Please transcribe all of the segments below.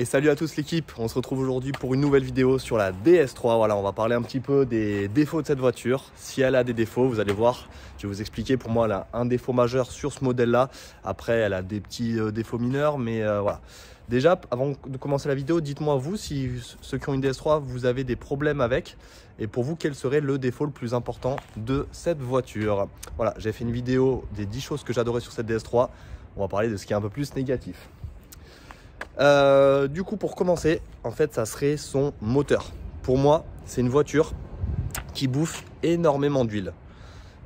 Et salut à tous l'équipe, on se retrouve aujourd'hui pour une nouvelle vidéo sur la DS3. Voilà, on va parler un petit peu des défauts de cette voiture. Si elle a des défauts, vous allez voir, je vais vous expliquer. Pour moi, elle un défaut majeur sur ce modèle-là. Après, elle a des petits euh, défauts mineurs, mais euh, voilà. Déjà, avant de commencer la vidéo, dites-moi vous si ceux qui ont une DS3, vous avez des problèmes avec. Et pour vous, quel serait le défaut le plus important de cette voiture Voilà, j'ai fait une vidéo des 10 choses que j'adorais sur cette DS3. On va parler de ce qui est un peu plus négatif. Euh, du coup, pour commencer, en fait, ça serait son moteur. Pour moi, c'est une voiture qui bouffe énormément d'huile.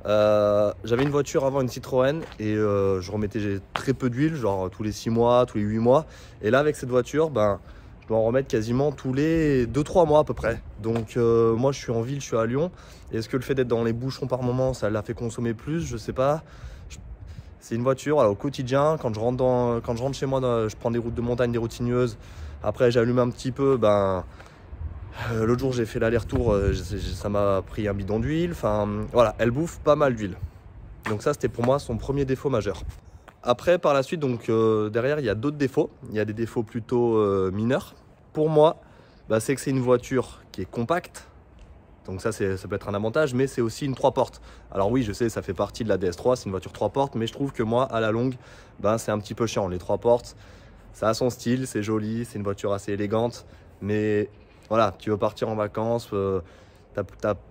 Euh, j'avais une voiture avant, une Citroën, et euh, je remettais très peu d'huile, genre tous les 6 mois, tous les 8 mois. Et là, avec cette voiture, ben, je dois en remettre quasiment tous les 2-3 mois à peu près. Donc moi, je suis en ville, je suis à Lyon. Est-ce que le fait d'être dans les bouchons par moment, ça l'a fait consommer plus Je sais pas. C'est une voiture, au quotidien, quand je, rentre chez moi, je prends des routes de montagne, des routes sinueuses. après j'allume un petit peu, ben, euh, l'autre jour j'ai fait l'aller-retour, euh, ça m'a pris un bidon d'huile, enfin voilà, elle bouffe pas mal d'huile. Donc ça c'était pour moi son premier défaut majeur. Après par la suite, donc euh, derrière il y a d'autres défauts, il y a des défauts plutôt mineurs. Pour moi, bah, c'est que c'est une voiture qui est compacte, donc ça, ça peut être un avantage, mais c'est aussi une trois portes. Alors oui, je sais, ça fait partie de la DS3, c'est une voiture trois portes, mais je trouve que moi, à la longue, ben, c'est un petit peu chiant. Les trois portes, ça a son style, c'est joli, c'est une voiture assez élégante, mais voilà, tu veux partir en vacances, euh,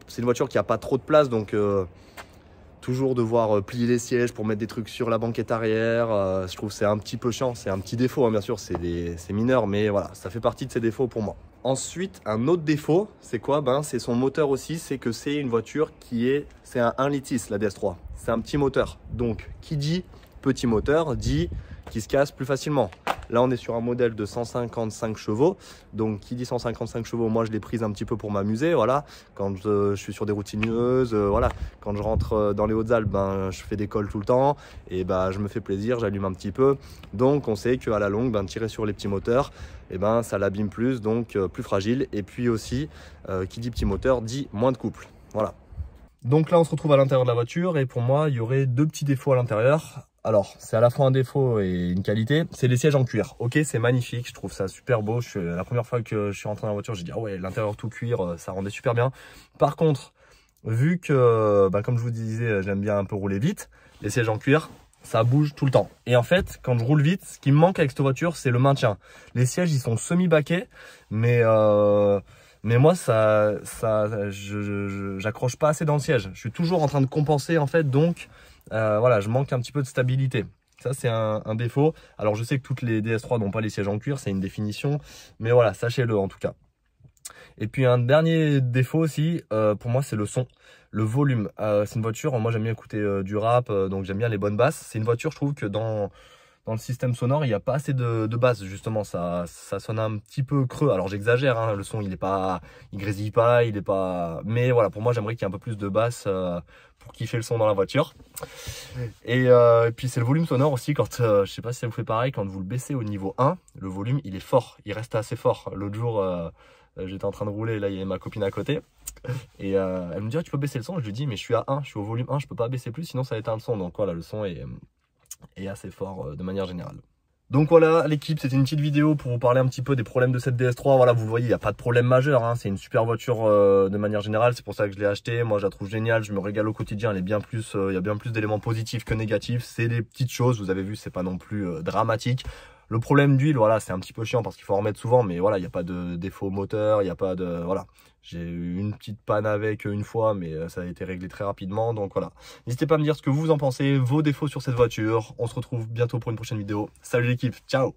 c'est une voiture qui n'a pas trop de place, donc euh, toujours devoir euh, plier les sièges pour mettre des trucs sur la banquette arrière, je trouve c'est un petit peu chiant, c'est un petit défaut, hein, bien sûr, c'est mineur, mais voilà, ça fait partie de ses défauts pour moi. Ensuite, un autre défaut, c'est quoi ben, C'est son moteur aussi, c'est que c'est une voiture qui est... C'est un 1 litis, la DS3. C'est un petit moteur. Donc, qui dit petit moteur, dit qu'il se casse plus facilement. Là, on est sur un modèle de 155 chevaux. Donc, qui dit 155 chevaux, moi, je l'ai prise un petit peu pour m'amuser. Voilà, quand je, suis sur des routineuses, sinueuses, euh, voilà, quand je rentre euh, dans les Hautes-Alpes, ben, je fais des cols tout le temps et ben, je me fais plaisir, j'allume un petit peu. Donc, on sait qu'à la longue, ben, tirer sur les petits moteurs, ben, ça l'abîme plus, donc euh, plus fragile. Et puis aussi, qui dit petit moteur, dit moins de couple. Voilà. Donc là, on se retrouve à l'intérieur de la voiture et pour moi, il y aurait deux petits défauts à l'intérieur alors c'est à la fois un défaut et une qualité, c'est les sièges en cuir. Ok, c'est magnifique, je trouve ça super beau. la première fois que je suis rentré dans la voiture, j'ai dit ah ouais, l'intérieur tout cuir, euh, ça rendait super bien. Par contre, vu que, bah, comme je vous disais, euh, j'aime bien un peu rouler vite, les sièges en cuir, ça bouge tout le temps. Et en fait, quand je roule vite, ce qui me manque avec cette voiture, c'est le maintien. Les sièges, ils sont semi-baqués, mais... Euh, mais moi, ça, ça, j'accroche pas assez dans le siège. Je suis toujours en train de compenser, en fait, donc euh, voilà, je manque un petit peu de stabilité. Ça, c'est un, défaut. Alors, je sais que toutes les DS3 n'ont pas les sièges en cuir, c'est une définition. Mais voilà, sachez-le en tout cas. Et puis, un dernier défaut aussi, euh, pour moi, c'est le son. Le volume. Euh, c'est une voiture, moi j'aime bien écouter du rap, donc j'aime bien les bonnes basses. C'est une voiture, je trouve que dans dans le système sonore, il n'y a pas assez de, de basse justement. Ça, ça sonne un petit peu creux. Alors j'exagère, hein, le son il n'est pas, il grésille pas, il n'est pas. Mais voilà, pour moi j'aimerais qu'il y ait un peu plus de basse euh, pour kiffer le son dans la voiture. Euh, et, puis c'est le volume sonore aussi. Quand euh, je sais pas si ça vous fait pareil, quand vous le baissez au niveau 1, le volume il est fort, il reste assez fort. L'autre jour j'étais en train de rouler, là il y avait ma copine à côté. Et elle me dit ah, tu peux baisser le son, je lui dis mais je suis à 1, je suis au volume 1, je ne peux pas baisser plus sinon ça éteint le son. Donc voilà le son est, et assez fort euh, de manière générale. Donc voilà l'équipe, c'était une petite vidéo pour vous parler un petit peu des problèmes de cette DS3. Voilà, vous voyez, il n'y a pas de problème majeur. Hein. C'est une super voiture euh, de manière générale, c'est pour ça que je l'ai achetée. Moi, je la trouve géniale, je me régale au quotidien. bien plus, euh, il y a bien plus d'éléments positifs que négatifs. C'est des petites choses. Vous avez vu, c'est pas non plus dramatique. Le problème d'huile, voilà, c'est un petit peu chiant parce qu'il faut en remettre souvent, mais voilà, il n'y a pas de défaut moteur, il n'y a pas de... Voilà, j'ai eu une petite panne avec une fois, mais euh, ça a été réglé très rapidement, donc voilà. N'hésitez pas à me dire ce que vous en pensez, vos défauts sur cette voiture. On se retrouve bientôt pour une prochaine vidéo. Salut l'équipe, ciao